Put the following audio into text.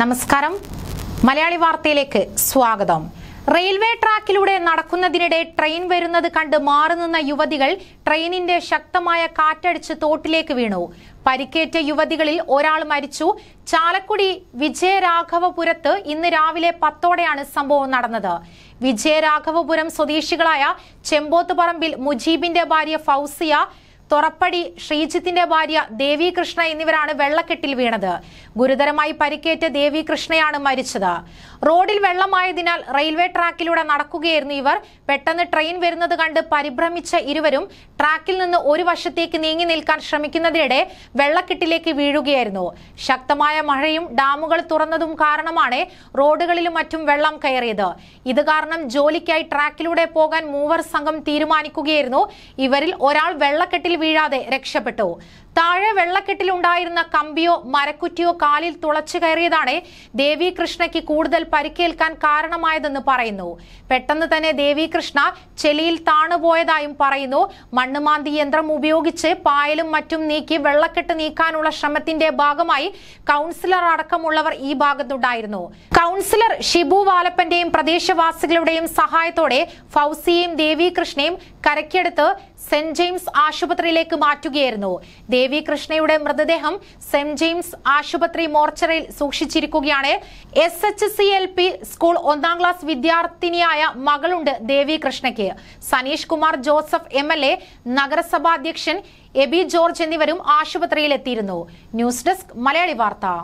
നമസ്കാരം മലയാളി വാർത്തയിലേക്ക് സ്വാഗതം റെയിൽവേ ട്രാക്കിലൂടെ നടക്കുന്നതിനിടെ ട്രെയിൻ വരുന്നത് കണ്ട് മാറുനിന്ന യുവതികൾ ട്രെയിനിന്റെ ശക്തമായ കാറ്റടിച്ച് തോട്ടിലേക്ക് വീണു പരിക്കേറ്റ യുവതികളിൽ ഒരാൾ മരിച്ചു ചാലക്കുടി വിജയരാഘവപുരത്ത് ഇന്ന് രാവിലെ പത്തോടെയാണ് സംഭവം നടന്നത് വിജയരാഘവപുരം സ്വദേശികളായ ചെമ്പോത്തുപറമ്പിൽ മുജീബിന്റെ ഭാര്യ ഫൗസിയ തുറപ്പടി ശ്രീജിത്തിന്റെ ഭാര്യ ദേവികൃഷ്ണ എന്നിവരാണ് വെള്ളക്കെട്ടിൽ വീണത് ഗുരുതരമായി പരിക്കേറ്റ ദേവികൃഷ്ണയാണ് മരിച്ചത് റോഡിൽ വെള്ളമായതിനാൽ റെയിൽവേ ട്രാക്കിലൂടെ നടക്കുകയായിരുന്നു ഇവർ പെട്ടെന്ന് ട്രെയിൻ വരുന്നത് കണ്ട് പരിഭ്രമിച്ച ഇരുവരും ട്രാക്കിൽ നിന്ന് ഒരു വശത്തേക്ക് നീങ്ങി നിൽക്കാൻ ശ്രമിക്കുന്നതിനിടെ വെള്ളക്കെട്ടിലേക്ക് വീഴുകയായിരുന്നു ശക്തമായ മഴയും ഡാമുകൾ തുറന്നതും കാരണമാണ് റോഡുകളിലും മറ്റും വെള്ളം കയറിയത് ഇത് കാരണം ജോലിക്കായി ട്രാക്കിലൂടെ പോകാൻ മൂവർ സംഘം തീരുമാനിക്കുകയായിരുന്നു ഇവരിൽ ഒരാൾ വെള്ളക്കെട്ടിൽ വീഴാതെ രക്ഷപ്പെട്ടു താഴെ വെള്ളക്കെട്ടിലുണ്ടായിരുന്ന കമ്പിയോ മരക്കുറ്റിയോ കാലിൽ തുളച്ചു കയറിയതാണ് ദേവികൃഷ്ണയ്ക്ക് കൂടുതൽ പരിക്കേൽക്കാൻ കാരണമായതെന്ന് പറയുന്നു പെട്ടെന്ന് തന്നെ ദേവികൃഷ്ണ ചെളിയിൽ താണുപോയതായും പറയുന്നു മണ്ണുമാന്തി യന്ത്രം ഉപയോഗിച്ച് പായലും മറ്റും നീക്കി വെള്ളക്കെട്ട് നീക്കാനുള്ള ശ്രമത്തിന്റെ ഭാഗമായി കൗൺസിലർ അടക്കമുള്ളവർ ഈ ഭാഗത്തുണ്ടായിരുന്നു കൗൺസിലർ ഷിബു വാലപ്പന്റെയും പ്രദേശവാസികളുടെയും സഹായത്തോടെ ഫൗസിയെയും ദേവികൃഷ്ണയും കരക്കെടുത്ത് സെന്റ് ജെയിംസ് ആശുപത്രിയിലേക്ക് മാറ്റുകയായിരുന്നു വി കൃഷ്ണയുടെ മൃതദേഹം സെന്റ് ജെയിംസ് ആശുപത്രി മോർച്ചറിയിൽ സൂക്ഷിച്ചിരിക്കുകയാണ് S H C L P school ഒന്നാം ക്ലാസ് വിദ്യാർത്ഥിനിയായ മകളുണ്ട് ദേവി കൃഷ്ണയ്ക്ക് Saneesh Kumar Joseph M L A നഗരസഭാധ്യക്ഷൻ എബി ജോർജ് എന്നിവരും ആശുപത്രിയിലെത്തിയിരുന്നു ന്യൂസ് ഡെസ്ക് മലയാളി വാർത്ത